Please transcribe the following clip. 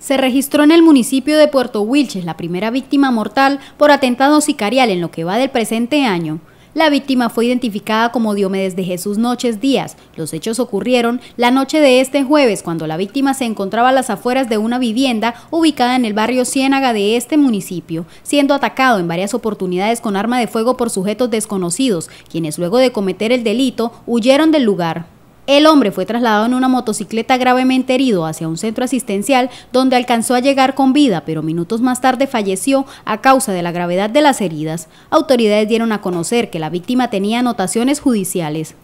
Se registró en el municipio de Puerto Wilches la primera víctima mortal por atentado sicarial en lo que va del presente año. La víctima fue identificada como Diomedes de Jesús Noches Díaz. Los hechos ocurrieron la noche de este jueves cuando la víctima se encontraba a las afueras de una vivienda ubicada en el barrio Ciénaga de este municipio, siendo atacado en varias oportunidades con arma de fuego por sujetos desconocidos, quienes luego de cometer el delito huyeron del lugar. El hombre fue trasladado en una motocicleta gravemente herido hacia un centro asistencial donde alcanzó a llegar con vida, pero minutos más tarde falleció a causa de la gravedad de las heridas. Autoridades dieron a conocer que la víctima tenía anotaciones judiciales.